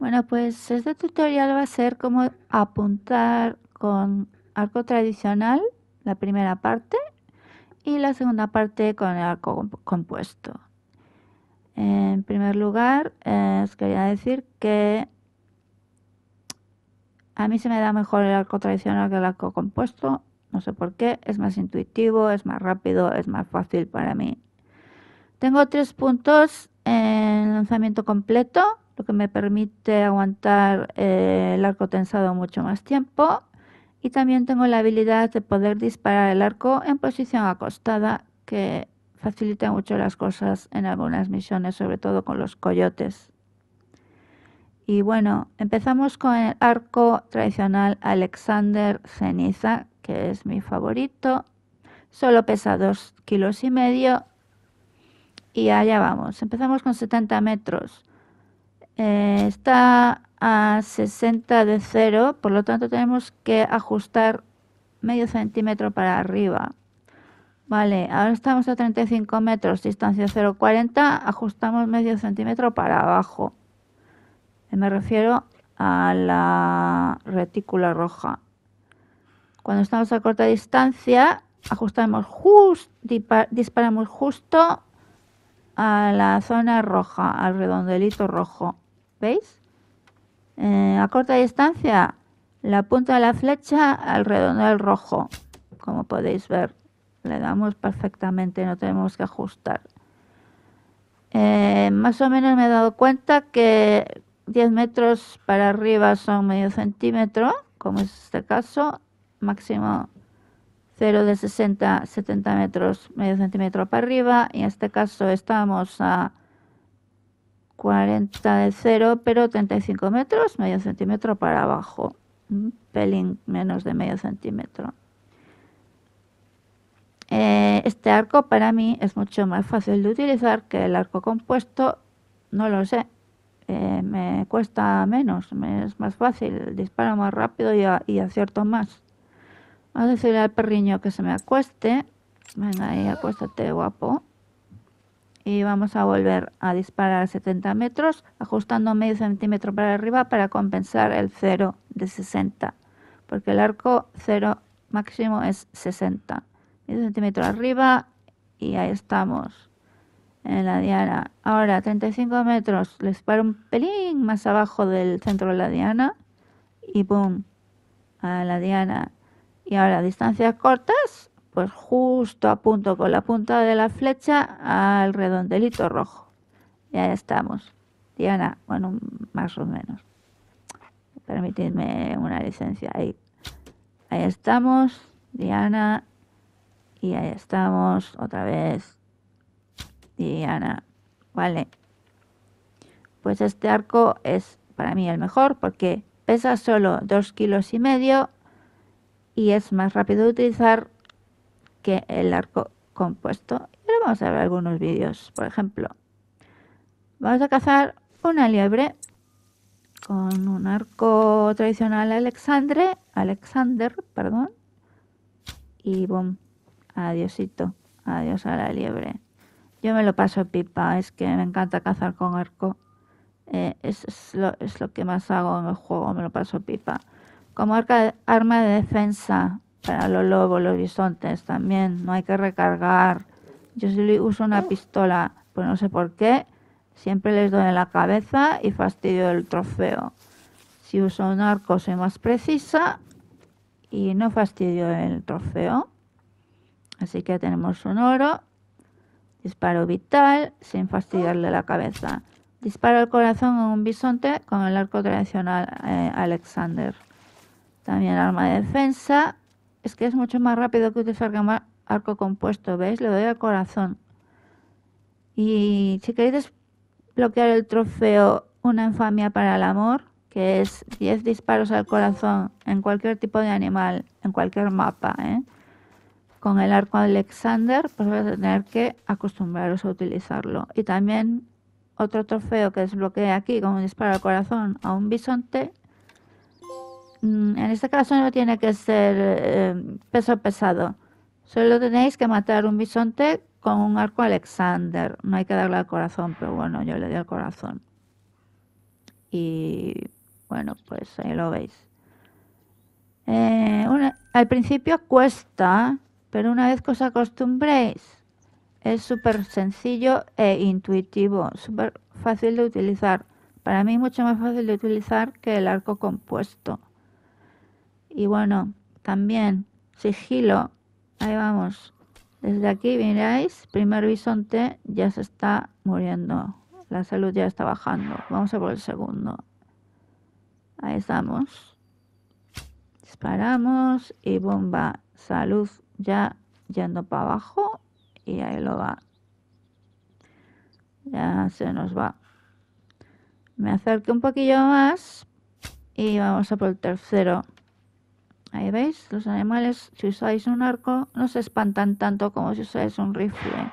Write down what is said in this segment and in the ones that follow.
Bueno, pues este tutorial va a ser cómo apuntar con arco tradicional, la primera parte, y la segunda parte con el arco compuesto. En primer lugar, eh, os quería decir que a mí se me da mejor el arco tradicional que el arco compuesto, no sé por qué, es más intuitivo, es más rápido, es más fácil para mí. Tengo tres puntos en lanzamiento completo, que me permite aguantar eh, el arco tensado mucho más tiempo. Y también tengo la habilidad de poder disparar el arco en posición acostada, que facilita mucho las cosas en algunas misiones, sobre todo con los coyotes. Y bueno, empezamos con el arco tradicional Alexander Ceniza, que es mi favorito. Solo pesa dos kilos y medio. Y allá vamos. Empezamos con 70 metros. Eh, está a 60 de cero, por lo tanto tenemos que ajustar medio centímetro para arriba. Vale, ahora estamos a 35 metros, distancia 0,40, ajustamos medio centímetro para abajo. Eh, me refiero a la retícula roja. Cuando estamos a corta distancia, ajustamos justo, disparamos justo a la zona roja, al redondelito rojo. ¿Veis? Eh, a corta distancia, la punta de la flecha al del rojo. Como podéis ver, le damos perfectamente, no tenemos que ajustar. Eh, más o menos me he dado cuenta que 10 metros para arriba son medio centímetro, como es este caso, máximo 0 de 60, 70 metros, medio centímetro para arriba, y en este caso estamos a 40 de 0, pero 35 metros, medio centímetro para abajo, un pelín menos de medio centímetro. Eh, este arco para mí es mucho más fácil de utilizar que el arco compuesto, no lo sé, eh, me cuesta menos, me es más fácil, disparo más rápido y, y acierto más. Vamos a decirle al perriño que se me acueste. Venga ahí, acuéstate, guapo y vamos a volver a disparar 70 metros ajustando medio centímetro para arriba para compensar el 0 de 60 porque el arco 0 máximo es 60 medio centímetro arriba y ahí estamos en la diana ahora 35 metros les disparo un pelín más abajo del centro de la diana y boom a la diana y ahora distancias cortas pues justo a punto con la punta de la flecha al redondelito rojo. Ya estamos. Diana, bueno, más o menos. Permitidme una licencia ahí. Ahí estamos, Diana. Y ahí estamos otra vez, Diana. Vale. Pues este arco es para mí el mejor porque pesa solo dos kilos y medio y es más rápido de utilizar que el arco compuesto. Y vamos a ver algunos vídeos. Por ejemplo, vamos a cazar una liebre con un arco tradicional Alexandre, Alexander, perdón, y boom, adiosito, adiós a la liebre. Yo me lo paso pipa, es que me encanta cazar con arco. Eh, es, lo, que más hago en el juego, me lo paso pipa. Como arma de defensa, para los lobos, los bisontes también, no hay que recargar. Yo si uso una pistola, pues no sé por qué, siempre les doy en la cabeza y fastidio el trofeo. Si uso un arco soy más precisa y no fastidio el trofeo. Así que tenemos un oro, disparo vital sin fastidiarle la cabeza. Disparo el corazón a un bisonte con el arco tradicional eh, Alexander. También arma de defensa, es que es mucho más rápido que utilizar arco compuesto, ¿veis? Le doy al corazón. Y si queréis desbloquear el trofeo Una infamia para el amor, que es 10 disparos al corazón en cualquier tipo de animal, en cualquier mapa, ¿eh? con el arco Alexander, pues vais a tener que acostumbraros a utilizarlo. Y también otro trofeo que desbloqueé aquí con un disparo al corazón a un bisonte Mm, en este caso no tiene que ser eh, peso pesado. Solo tenéis que matar un bisonte con un arco Alexander. No hay que darle al corazón, pero bueno, yo le di al corazón. Y bueno, pues ahí lo veis. Eh, al principio cuesta, pero una vez que os acostumbréis, es súper sencillo e intuitivo, súper fácil de utilizar. Para mí mucho más fácil de utilizar que el arco compuesto. Y bueno, también sigilo. Ahí vamos. Desde aquí, miráis, primer bisonte ya se está muriendo. La salud ya está bajando. Vamos a por el segundo. Ahí estamos. Disparamos y bomba. Salud ya yendo para abajo. Y ahí lo va. Ya se nos va. Me acerqué un poquillo más. Y vamos a por el tercero. Ahí veis, los animales, si usáis un arco, no se espantan tanto como si usáis un rifle.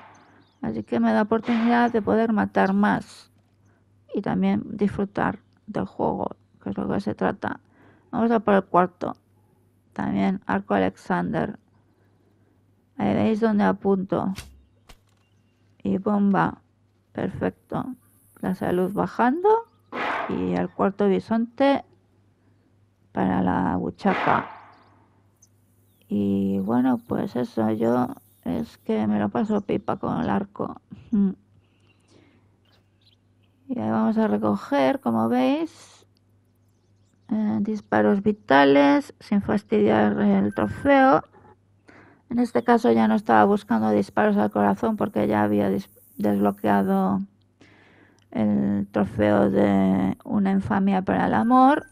Así que me da oportunidad de poder matar más y también disfrutar del juego, que es lo que se trata. Vamos a por el cuarto. También arco Alexander. Ahí veis donde apunto. Y bomba. Perfecto. La salud bajando. Y el cuarto bisonte para la buchaca. Y bueno, pues eso, yo es que me lo paso pipa con el arco. Mm. Y ahí vamos a recoger, como veis, eh, disparos vitales sin fastidiar el trofeo. En este caso ya no estaba buscando disparos al corazón porque ya había desbloqueado el trofeo de una infamia para el amor.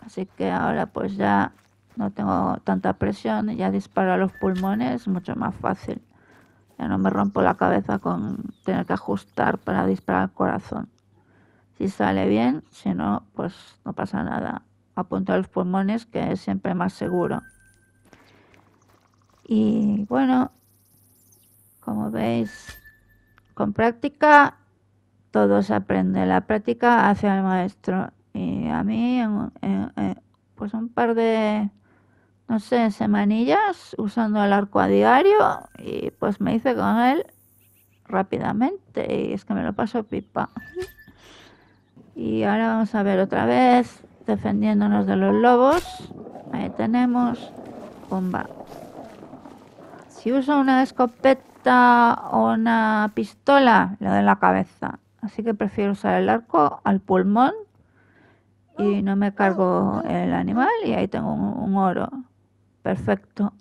Así que ahora pues ya no tengo tanta presión, ya disparo los pulmones, mucho más fácil. Ya no me rompo la cabeza con tener que ajustar para disparar al corazón. Si sale bien, si no, pues no pasa nada. Apunto a los pulmones, que es siempre más seguro. Y bueno, como veis, con práctica todo se aprende. La práctica hace al maestro. Y a mí, pues un par de no sé, semanillas usando el arco a diario y pues me hice con él rápidamente y es que me lo paso pipa. Y ahora vamos a ver otra vez defendiéndonos de los lobos. Ahí tenemos bomba. Si uso una escopeta o una pistola, le doy en la cabeza. Así que prefiero usar el arco al pulmón y no me cargo el animal y ahí tengo un oro perfecto.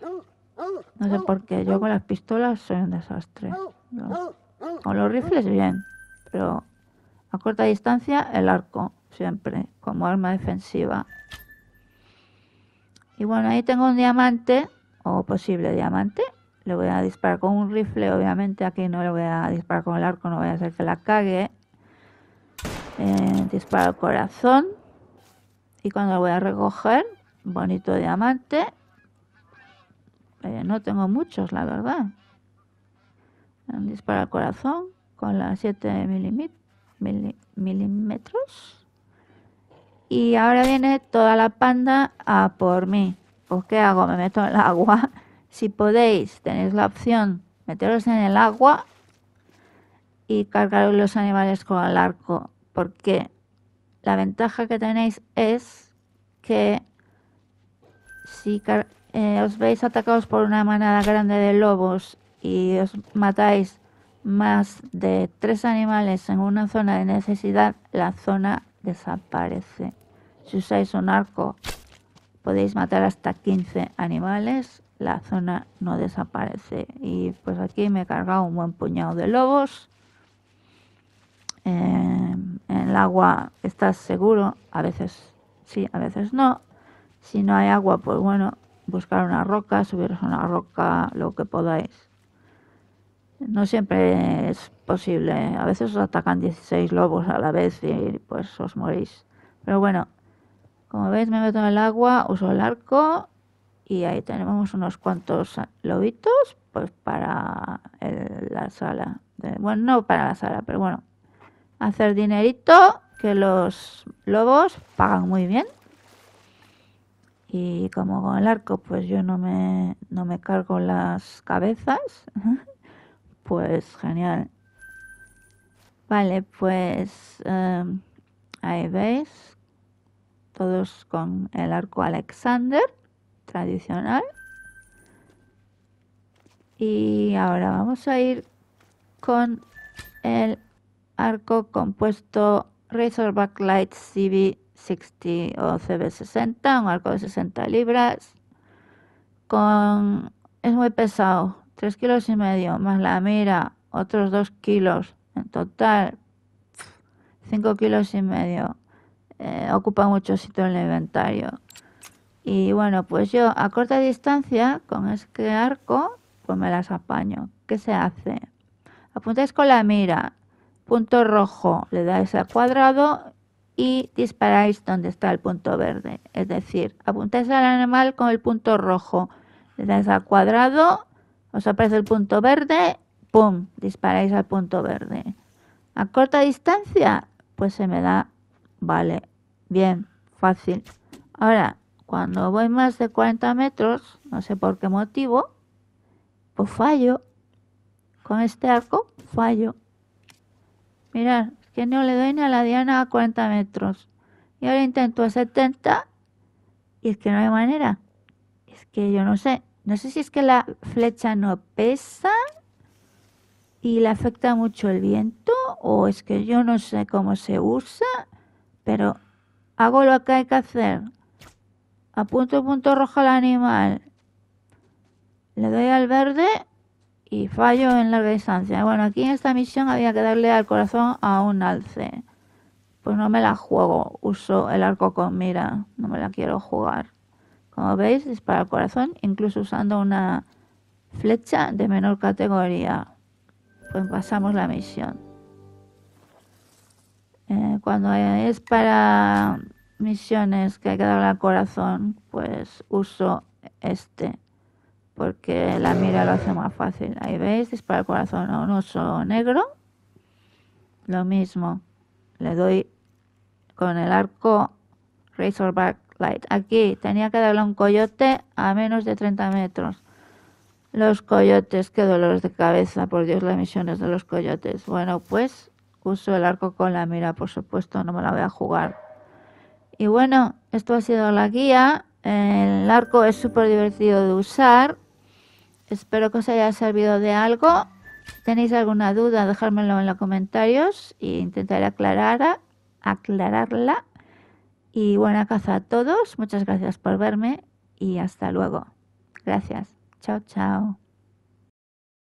No sé por qué. Yo con las pistolas soy un desastre. con los rifles bien, pero a corta distancia el arco, siempre, como arma defensiva. Y bueno, ahí tengo un diamante, o posible diamante. Le voy a disparar con un rifle, obviamente aquí no le voy a disparar con el arco, no voy a hacer que la cague. Eh, disparo el corazón. Y cuando lo voy a recoger, bonito diamante. Eh, no tengo muchos, la verdad. Un disparo al corazón con las 7 milímetros. Y ahora viene toda la panda a por mí. Pues ¿qué hago? Me meto en el agua. Si podéis, tenéis la opción meteros en el agua y cargaros los animales con el arco. Porque la ventaja que tenéis es que si eh, os veis atacados por una manada grande de lobos y os matáis más de tres animales en una zona de necesidad, la zona desaparece. Si usáis un arco, podéis matar hasta 15 animales, la zona no desaparece. Y pues aquí me he cargado un buen puñado de lobos. Eh, en el agua estás seguro, a veces sí, a veces no, si no hay agua, pues bueno, buscar una roca, subiros a una roca, lo que podáis. No siempre es posible. A veces os atacan 16 lobos a la vez y pues os morís. Pero bueno, como veis me meto en el agua, uso el arco y ahí tenemos unos cuantos lobitos pues para la sala. bueno, no para la sala, pero bueno. Hacer dinerito que los lobos pagan muy bien y como con el arco pues yo no me, no me cargo las cabezas, pues genial. Vale, pues em, ahí veis, todos con el arco Alexander tradicional. Y ahora vamos a ir con el arco compuesto Razorback Light CB 60 o CB60, un arco de 60 libras. Con, es muy pesado, 3 kilos y medio, más la mira, otros 2 kilos. En total, 5 kilos y medio. Eh, ocupa mucho sitio en el inventario. Y bueno, pues yo a corta distancia, con este arco, pues me las apaño. ¿Qué se hace? Apuntáis con la mira, punto rojo, le dais al cuadrado y disparáis donde está el punto verde. Es decir, apuntáis al animal con el punto rojo, le dais al cuadrado, os aparece el punto verde, ¡pum! Disparáis al punto verde. A corta distancia, pues se me da, vale, bien, fácil. Ahora, cuando voy más de 40 metros, no sé por qué motivo, pues fallo. Con este arco fallo. Mirad, que no le doy ni a la diana a 40 metros. Y ahora intento a 70 y es que no hay manera. Es que yo no sé. No sé si es que la flecha no pesa y le afecta mucho el viento o es que yo no sé cómo se usa, pero hago lo que hay que hacer. Apunto punto rojo al animal. Le doy al verde y fallo en larga distancia. Bueno, aquí en esta misión había que darle al corazón a un alce. Pues no me la juego, uso el arco con mira, no me la quiero jugar. Como veis, dispara el corazón, incluso usando una flecha de menor categoría. Pues pasamos la misión. Eh, cuando es para misiones que hay que darle al corazón, pues uso este porque la mira lo hace más fácil. Ahí veis, dispara el corazón a un oso negro. Lo mismo, le doy con el arco Razorback Light. Aquí tenía que darle a un coyote a menos de 30 metros. Los coyotes, qué dolores de cabeza, por Dios, las misiones de los coyotes. Bueno, pues uso el arco con la mira, por supuesto, no me la voy a jugar. Y bueno, esto ha sido la guía. El arco es súper divertido de usar Espero que os haya servido de algo. Si tenéis alguna duda, dejármelo en los comentarios e intentaré aclararla. Y buena caza a todos. Muchas gracias por verme y hasta luego. Gracias. Chao, chao.